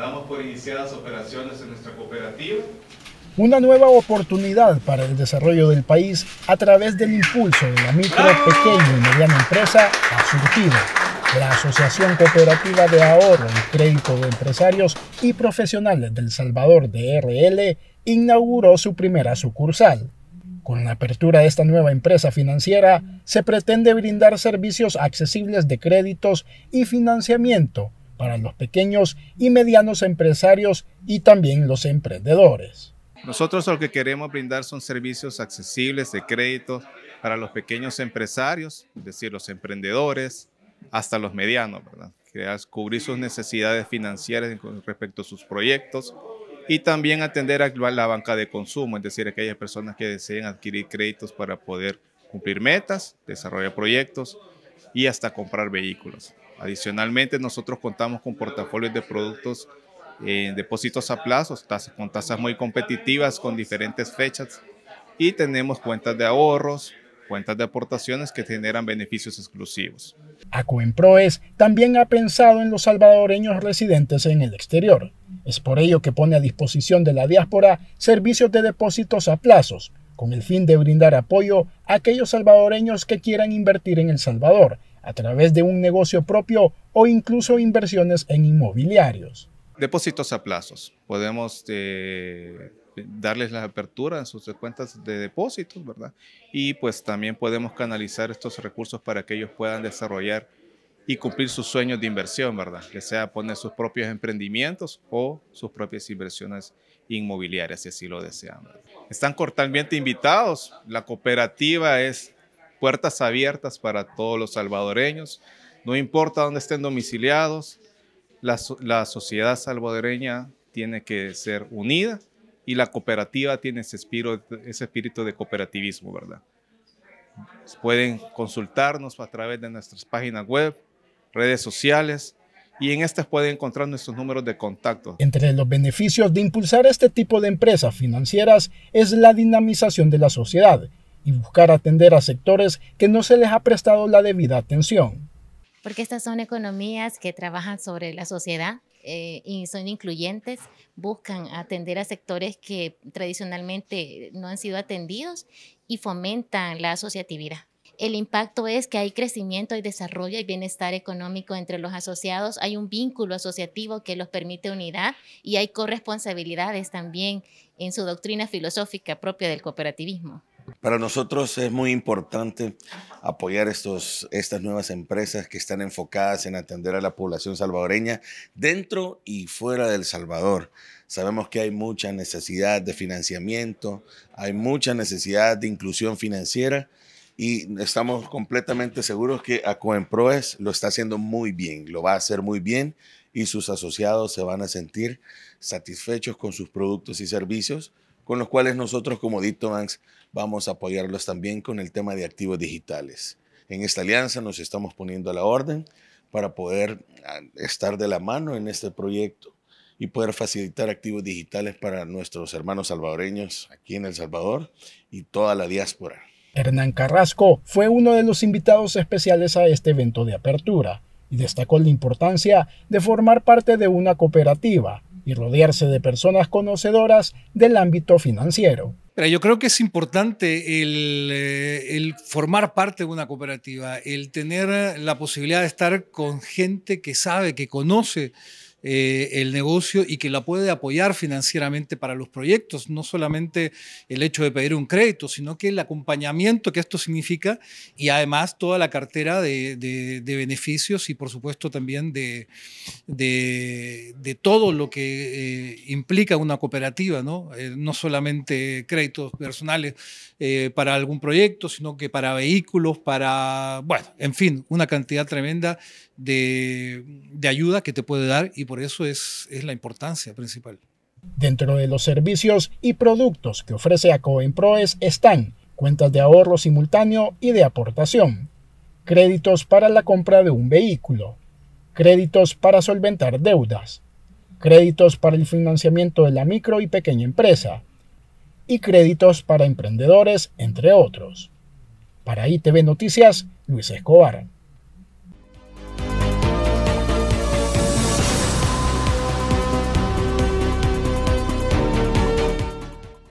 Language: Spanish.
Damos por las operaciones en nuestra cooperativa. Una nueva oportunidad para el desarrollo del país a través del impulso de la micro, pequeña y mediana empresa ha surgido. La Asociación Cooperativa de Ahorro y Crédito de Empresarios y Profesionales del Salvador DRL inauguró su primera sucursal. Con la apertura de esta nueva empresa financiera, se pretende brindar servicios accesibles de créditos y financiamiento para los pequeños y medianos empresarios y también los emprendedores. Nosotros lo que queremos brindar son servicios accesibles de crédito para los pequeños empresarios, es decir, los emprendedores, hasta los medianos, ¿verdad? Que cubrir sus necesidades financieras con respecto a sus proyectos y también atender a la banca de consumo, es decir, aquellas personas que deseen adquirir créditos para poder cumplir metas, desarrollar proyectos y hasta comprar vehículos. Adicionalmente, nosotros contamos con portafolios de productos en eh, depósitos a plazos, con tasas muy competitivas, con diferentes fechas, y tenemos cuentas de ahorros, cuentas de aportaciones que generan beneficios exclusivos. Acuenproes también ha pensado en los salvadoreños residentes en el exterior. Es por ello que pone a disposición de la diáspora servicios de depósitos a plazos, con el fin de brindar apoyo a aquellos salvadoreños que quieran invertir en El Salvador a través de un negocio propio o incluso inversiones en inmobiliarios. Depósitos a plazos. Podemos eh, darles la apertura en sus cuentas de depósitos, ¿verdad? Y pues también podemos canalizar estos recursos para que ellos puedan desarrollar y cumplir sus sueños de inversión, ¿verdad? Que sea poner sus propios emprendimientos o sus propias inversiones inmobiliarias, si así lo desean. Están cordialmente invitados. La cooperativa es puertas abiertas para todos los salvadoreños, no importa dónde estén domiciliados, la, sociedad salvadoreña tiene que ser unida y la cooperativa tiene ese espíritu, ese espíritu de cooperativismo, ¿verdad? Pueden consultarnos a través de nuestras páginas web, redes sociales y en estas pueden encontrar nuestros números de contacto. Entre los beneficios de impulsar este tipo de empresas financieras es la dinamización de la sociedad y buscar atender a sectores que no se les ha prestado la debida atención. Porque estas son economías que trabajan sobre la sociedad eh, y son incluyentes, buscan atender a sectores que tradicionalmente no han sido atendidos y fomentan la asociatividad. El impacto es que hay crecimiento, hay desarrollo, hay bienestar económico entre los asociados, hay un vínculo asociativo que los permite unidad y hay corresponsabilidades también en su doctrina filosófica propia del cooperativismo. Para nosotros es muy importante apoyar estos, estas nuevas empresas que están enfocadas en atender a la población salvadoreña dentro y fuera del Salvador. Sabemos que hay mucha necesidad de financiamiento, hay mucha necesidad de inclusión financiera y estamos completamente seguros que Acoemproes lo está haciendo muy bien, lo va a hacer muy bien y sus asociados se van a sentir satisfechos con sus productos y servicios, con los cuales nosotros como Dictobanks vamos a apoyarlos también con el tema de activos digitales. En esta alianza nos estamos poniendo a la orden para poder ah, estar de la mano en este proyecto y poder facilitar activos digitales para nuestros hermanos salvadoreños aquí en El Salvador y toda la diáspora. Hernán Carrasco fue uno de los invitados especiales a este evento de apertura y destacó la importancia de formar parte de una cooperativa y rodearse de personas conocedoras del ámbito financiero. Pero yo creo que es importante el, eh, el, formar parte de una cooperativa, el tener la posibilidad de estar con gente que sabe, que conoce eh, el negocio y que la puede apoyar financieramente para los proyectos, no solamente el hecho de pedir un crédito, sino que el acompañamiento que esto significa y además toda la cartera de, beneficios y por supuesto también de, todo lo que eh, implica una cooperativa, ¿no? Eh, no solamente créditos personales para algún proyecto, sino que para vehículos, para, bueno, en fin, una cantidad tremenda de, de ayuda que te puede dar y por eso es, la importancia principal. Dentro de los servicios y productos que ofrece Acoemproes están cuentas de ahorro simultáneo y de aportación, créditos para la compra de un vehículo, créditos para solventar deudas, créditos para el financiamiento de la micro y pequeña empresa y créditos para emprendedores, entre otros. Para ITV Noticias, Luis Escobar.